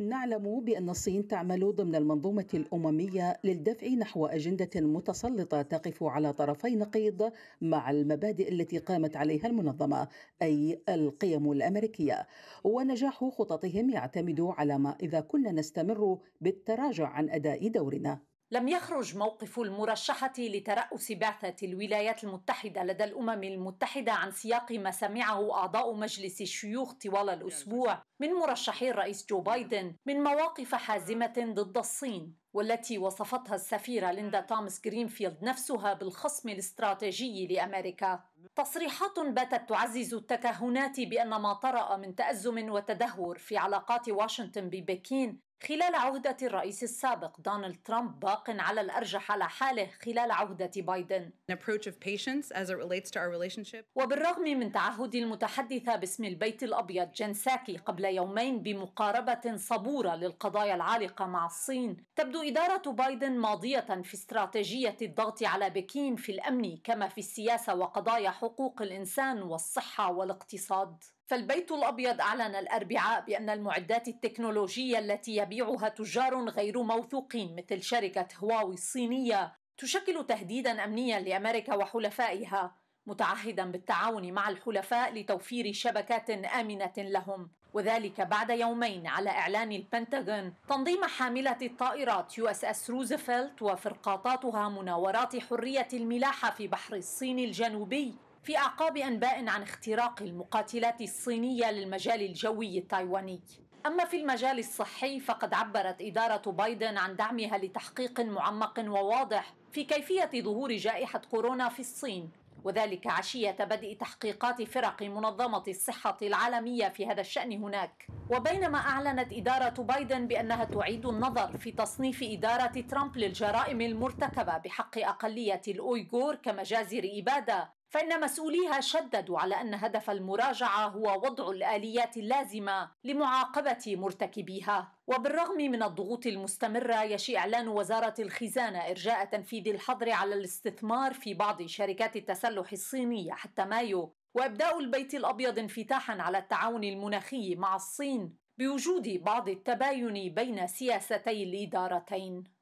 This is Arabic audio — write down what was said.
نعلم بأن الصين تعمل ضمن المنظومة الأممية للدفع نحو أجندة متسلطة تقف على طرفي نقيض مع المبادئ التي قامت عليها المنظمة أي القيم الأمريكية ونجاح خططهم يعتمد على ما إذا كنا نستمر بالتراجع عن أداء دورنا لم يخرج موقف المرشحة لترأس بعثة الولايات المتحدة لدى الأمم المتحدة عن سياق ما سمعه أعضاء مجلس الشيوخ طوال الأسبوع من مرشحي الرئيس جو بايدن من مواقف حازمة ضد الصين والتي وصفتها السفيرة ليندا تومس جرينفيلد نفسها بالخصم الاستراتيجي لأمريكا تصريحات باتت تعزز التكهنات بأن ما طرأ من تأزم وتدهور في علاقات واشنطن ببكين خلال عهدة الرئيس السابق دونالد ترامب باق على الأرجح على حاله خلال عهدة بايدن وبالرغم من تعهد المتحدثة باسم البيت الأبيض جين ساكي قبل يومين بمقاربة صبورة للقضايا العالقة مع الصين تبدو إدارة بايدن ماضية في استراتيجية الضغط على بكين في الأمن كما في السياسة وقضايا حقوق الإنسان والصحة والاقتصاد فالبيت الأبيض أعلن الأربعاء بأن المعدات التكنولوجية التي يبيعها تجار غير موثوقين مثل شركة هواوي الصينية تشكل تهديدا أمنيا لأمريكا وحلفائها متعهدا بالتعاون مع الحلفاء لتوفير شبكات آمنة لهم وذلك بعد يومين على إعلان البنتاغون تنظيم حاملة الطائرات يو اس اس روزفلت وفرقاطاتها مناورات حرية الملاحة في بحر الصين الجنوبي في أعقاب أنباء عن اختراق المقاتلات الصينية للمجال الجوي التايواني أما في المجال الصحي فقد عبرت إدارة بايدن عن دعمها لتحقيق معمق وواضح في كيفية ظهور جائحة كورونا في الصين وذلك عشية بدء تحقيقات فرق منظمة الصحة العالمية في هذا الشأن هناك وبينما أعلنت إدارة بايدن بأنها تعيد النظر في تصنيف إدارة ترامب للجرائم المرتكبة بحق أقلية الأويغور كمجازر إبادة فإن مسؤوليها شددوا على أن هدف المراجعة هو وضع الآليات اللازمة لمعاقبة مرتكبيها، وبالرغم من الضغوط المستمرة يشي إعلان وزارة الخزانة إرجاء تنفيذ الحظر على الاستثمار في بعض شركات التسلح الصينية حتى مايو، وإبداء البيت الأبيض انفتاحا على التعاون المناخي مع الصين بوجود بعض التباين بين سياستي الإدارتين.